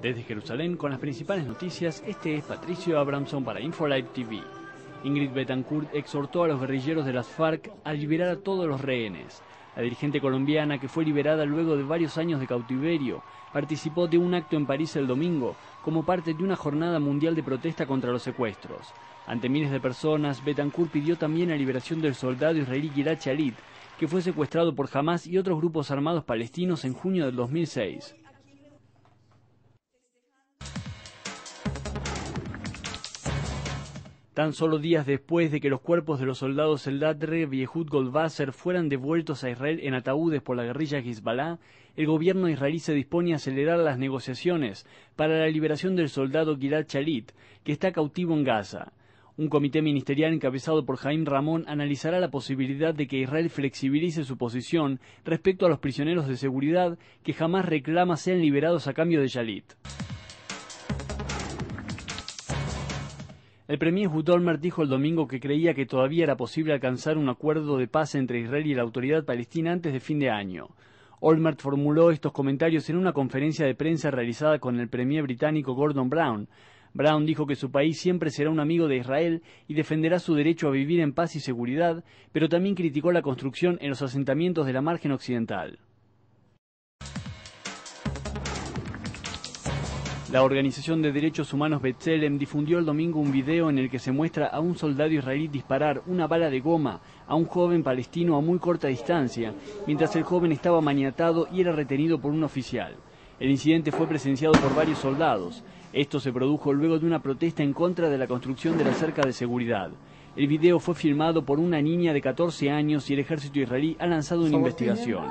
Desde Jerusalén, con las principales noticias, este es Patricio Abramson para InfoLive TV. Ingrid Betancourt exhortó a los guerrilleros de las FARC a liberar a todos los rehenes. La dirigente colombiana, que fue liberada luego de varios años de cautiverio, participó de un acto en París el domingo como parte de una jornada mundial de protesta contra los secuestros. Ante miles de personas, Betancourt pidió también la liberación del soldado israelí Gilad Shalit, que fue secuestrado por Hamas y otros grupos armados palestinos en junio del 2006. tan solo días después de que los cuerpos de los soldados Eldatre y Ehud Goldwasser fueran devueltos a Israel en ataúdes por la guerrilla Hezbollah, el gobierno israelí se dispone a acelerar las negociaciones para la liberación del soldado Gilad Shalit, que está cautivo en Gaza. Un comité ministerial encabezado por Jaim Ramón analizará la posibilidad de que Israel flexibilice su posición respecto a los prisioneros de seguridad que jamás reclama sean liberados a cambio de Shalit. El premier Olmert dijo el domingo que creía que todavía era posible alcanzar un acuerdo de paz entre Israel y la autoridad palestina antes de fin de año. Olmert formuló estos comentarios en una conferencia de prensa realizada con el premier británico Gordon Brown. Brown dijo que su país siempre será un amigo de Israel y defenderá su derecho a vivir en paz y seguridad, pero también criticó la construcción en los asentamientos de la margen occidental. La organización de derechos humanos B'Tselem difundió el domingo un video en el que se muestra a un soldado israelí disparar una bala de goma a un joven palestino a muy corta distancia, mientras el joven estaba maniatado y era retenido por un oficial. El incidente fue presenciado por varios soldados. Esto se produjo luego de una protesta en contra de la construcción de la cerca de seguridad. El video fue filmado por una niña de 14 años y el ejército israelí ha lanzado una investigación.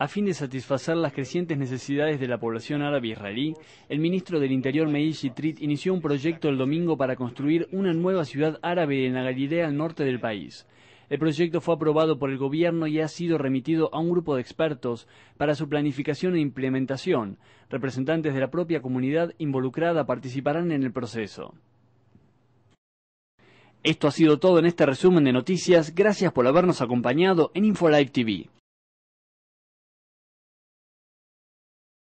A fin de satisfacer las crecientes necesidades de la población árabe e israelí, el ministro del Interior Meir Shitrit inició un proyecto el domingo para construir una nueva ciudad árabe en la Galilea al norte del país. El proyecto fue aprobado por el gobierno y ha sido remitido a un grupo de expertos para su planificación e implementación. Representantes de la propia comunidad involucrada participarán en el proceso. Esto ha sido todo en este resumen de noticias. Gracias por habernos acompañado en InfoLive TV.